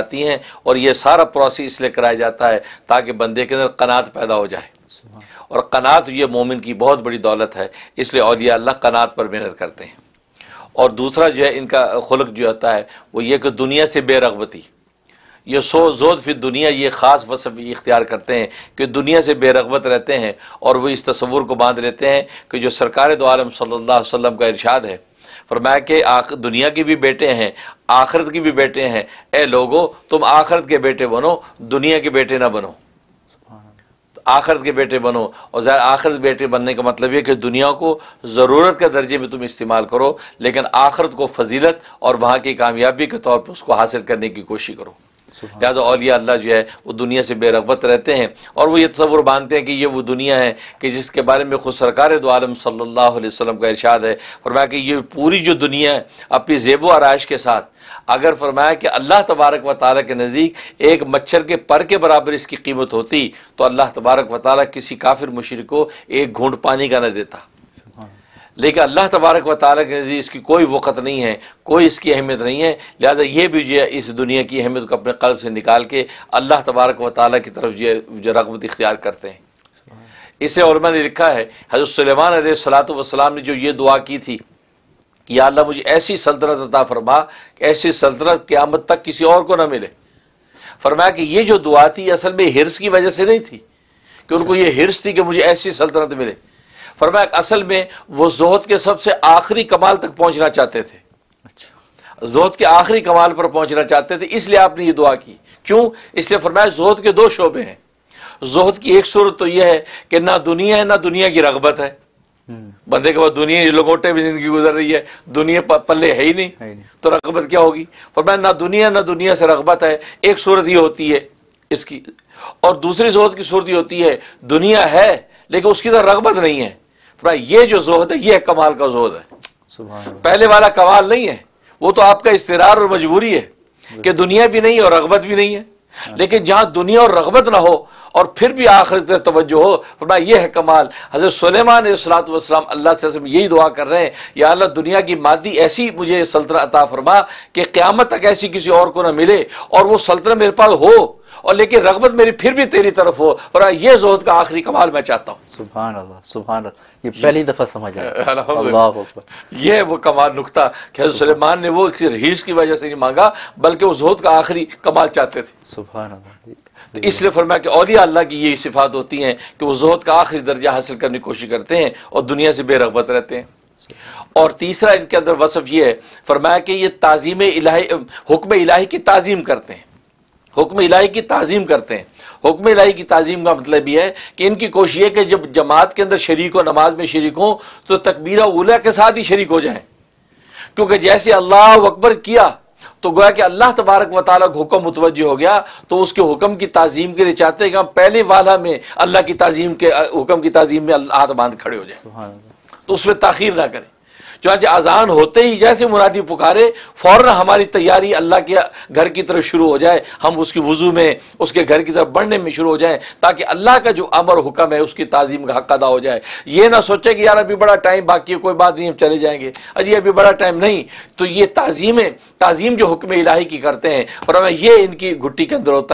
आती हैं और ये सारा प्रोसेस इसलिए कराया जाता है ताकि बंदे के अंदर कनात पैदा हो जाए और कनात ये मोमिन की बहुत बड़ी दौलत है इसलिए औलिया अल्लाह कनात पर मेहनत करते हैं और दूसरा जो है इनका खुलक जो होता है वो ये कि दुनिया से बेरगबती ये सो जोद फिर दुनिया ये ख़ास वसफ़ इख्तियार करते हैं कि दुनिया से बेरगबत रहते हैं और वो इस तस्वूर को बांध लेते हैं कि जो सरकार दो आलम सल्ला वसम का इरशाद है फरमाया कि दुनिया के भी बेटे हैं आखरत के भी बेटे हैं ए लोगो तुम आखरत के बेटे बनो दुनिया के बेटे ना बनो आखरत के बेटे बनो और ज़ाहिर आखरत बेटे बनने का मतलब यह कि दुनिया को ज़रूरत के दर्जे में तुम इस्तेमाल करो लेकिन आखरत को फजीलत और वहाँ की कामयाबी के तौर पर उसको हासिल करने की कोशिश करो लिहाजा तो अलिया अल्लाह जो है वो दुनिया से बेरगबत रहते हैं और वो ये तस्वुर मानते हैं कि ये वो दुनिया है कि जिसके बारे में खुद सरकार दो आलम सल्ला का इरशाद है फरमाया कि ये पूरी जो दुनिया है अपनी जेब व आरइश के साथ अगर फरमाया कि अल्लाह तबारक व ताल के नज़दीक एक मच्छर के पर के बराबर इसकी कीमत होती तो अल्लाह तबारक व ताली किसी काफिर मुशर को एक घूंट पानी का न देता लेकिन अल्लाह तबारक व ताली के नज़ीर इसकी कोई वक़्त नहीं है कोई इसकी अहमियत नहीं है लिहाजा ये भी जो है इस दुनिया की अहमियत को अपने कल्ब से निकाल के अल्लाह तबारक व ताली की तरफ जो रगबत इख्तियार करते हैं इसे और ने लिखा है हजरत सलेमान सलात वसलाम ने जो ये दुआ की थी कि अल्लाह मुझे ऐसी सल्तनत अता फरमा ऐसी सल्तनत आमद तक किसी और को ना मिले फरमाया कि ये जो दुआ थी असल में हिरस की वजह से नहीं थी कि उनको ये हिरस थी कि मुझे ऐसी सल्तनत मिले फरमाया असल में वो जोहत के सबसे आखिरी कमाल तक पहुंचना चाहते थे अच्छा जोहत के आखिरी कमाल पर पहुंचना चाहते थे इसलिए आपने ये दुआ की क्यों इसलिए फरमाया जोहत के दो शोबे हैं जोहद की एक सूरत तो यह है कि ना दुनिया है ना दुनिया की रगबत है हम्म। बंदे के बाद दुनिया लगोटे भी जिंदगी गुजर रही है दुनिया पल्ले है ही नहीं, है नहीं। तो रगबत क्या होगी फरमाया ना दुनिया ना दुनिया से रगबत है एक सूरत ये होती है इसकी और दूसरी जोहत की सूरत होती है दुनिया है लेकिन उसकी तरह तो रगबत नहीं है भाई ये जो जोहद है ये कमाल का जोहद है पहले वाला कमाल नहीं है वो तो आपका इसतरार और मजबूरी है कि दुनिया भी नहीं है और रगबत भी नहीं है हाँ। लेकिन जहां दुनिया और रगबत ना हो और फिर भी आखिर तवज्जो हो फरमा यह है कमाल हज़रत सलेमान सलात वसलाम अल्लाह से यही दुआ कर रहे हैं या अल्लाह दुनिया की मादी ऐसी मुझे सल्तनत अता फरमा कि क़्यामत तक ऐसी किसी और को ना मिले और वो सल्तनत मेरे पास हो और लेकिन रगबत मेरी फिर भी तेरी तरफ हो और ये जोहद का आखिरी कमाल मैं चाहता हूँ सुबह सुबह ये पहली दफ़ा समझ आया ये वो कमाल नुकता सलेमान ने वो रहीस की वजह से नहीं मांगा बल्कि वो जोहद का आखिरी कमाल चाहते थे सुबह तो इसलिए फरमाया कि औलिया अल्लाह की यही सिफात होती हैं कि वो जोहद का आखिरी दर्जा हासिल करने की कोशिश करते हैं और दुनिया से बेरगबत रहते हैं और तीसरा इनके अंदर वसफ ये है फरमाया कि ये ताज़ीम इलाही हुक्म इलाही की ताज़ीम करते हैं हुक्म इलाही की तज़ीम करते हैं हुक्म इलाही की तज़ीम का मतलब यह है कि इनकी कोशिश है कि जब जमात के अंदर शरीक हो नमाज में शरीक हों तो तकबीर उला के साथ ही शरीक हो जाए क्योंकि जैसे अल्लाह अकबर किया तो गोया कि अल्लाह तबारक व हुक्म मुतवज हो गया तो उसके हुक्म की तज़ीम के लिए चाहते हैं कि हम पहले वाला में अल्लाह की तज़ीम के हुक्म की तज़ीम में हाथ बांध खड़े हो जाए तो उसमें ताखिर ना करें चुनाच अजान होते ही जैसे मुरादी पुकारे फ़ौर हमारी तैयारी अल्लाह के घर की तरफ शुरू हो जाए हम उसकी वजू में उसके घर की तरफ बढ़ने में शुरू हो जाए ताकि अल्लाह का जो अमर हुक्म है उसकी ताज़ीम का हक अदा हो जाए ये ना सोचे कि यार अभी बड़ा टाइम बाकी है कोई बात नहीं हम चले जाएंगे अजी अभी बड़ा टाइम नहीं तो ये ताज़ीमें ताज़ीम जो हुक्म इलाही की करते हैं और हमें ये इनकी घुट्टी के अंदर होता है